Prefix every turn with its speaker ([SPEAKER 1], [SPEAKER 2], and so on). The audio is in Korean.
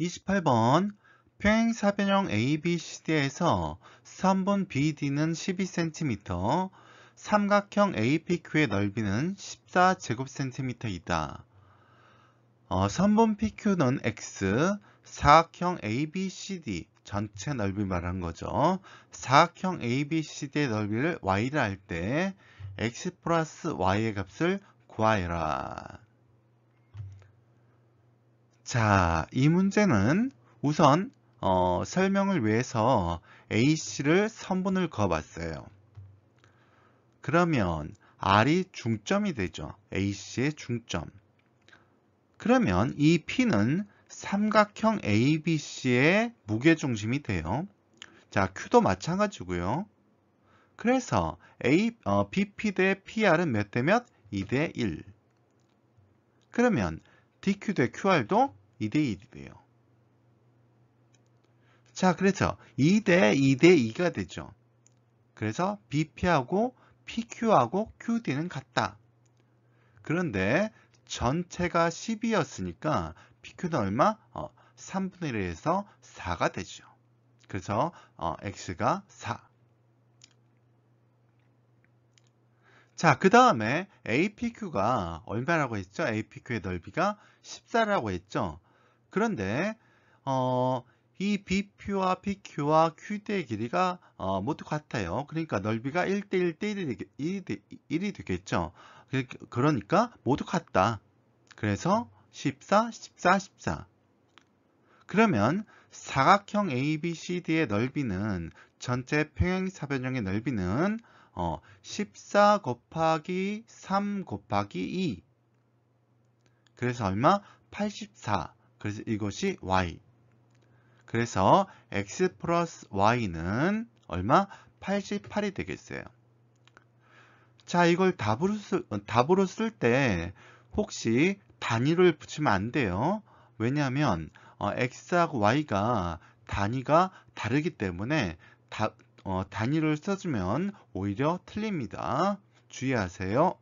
[SPEAKER 1] 28번 평행 사변형 ABCD에서 3번 BD는 12cm, 삼각형 APQ의 넓이는 1 4제곱센티미터이다 어, 3번 PQ는 X, 사각형 ABCD 전체 넓이 말한 거죠. 사각형 ABCD의 넓이를 Y를 할때 X 플러스 Y의 값을 구하여라. 자, 이 문제는 우선 어, 설명을 위해서 A씨를 선분을 그어봤어요. 그러면 R이 중점이 되죠. A씨의 중점. 그러면 이 P는 삼각형 ABC의 무게중심이 돼요. 자, Q도 마찬가지고요. 그래서 A, 어, BP 대 PR은 몇 대 몇? 2 대 1. 그러면 DQ 대 QR도 2대2예요. 자, 그래서 그렇죠. 2대 2대2가 되죠. 그래서 BP하고 PQ하고 QD는 같다. 그런데 전체가 10이었으니까 PQ는 얼마? 어, 3분의 1에서 4가 되죠. 그래서 어, X가 4. 자, 그 다음에 APQ가 얼마라고 했죠? APQ의 넓이가 14라고 했죠? 그런데 어, 이 BQ와 PQ와 QD의 길이가 어, 모두 같아요. 그러니까 넓이가 1대 1대 1이, 되겠죠. 그, 그러니까 모두 같다. 그래서 14, 14, 14. 그러면 사각형 ABCD의 넓이는 전체 평행사변형의 넓이는 어, 14 곱하기 3 곱하기 2 그래서 얼마? 84 그래서 이것이 y. 그래서 x 플러스 y는 얼마? 88이 되겠어요. 자, 이걸 답으로, 쓸, 어, 답으로 쓸 때 혹시 단위를 붙이면 안 돼요. 왜냐하면 어, x하고 y가 단위가 다르기 때문에 다, 어, 단위를 써주면 오히려 틀립니다. 주의하세요.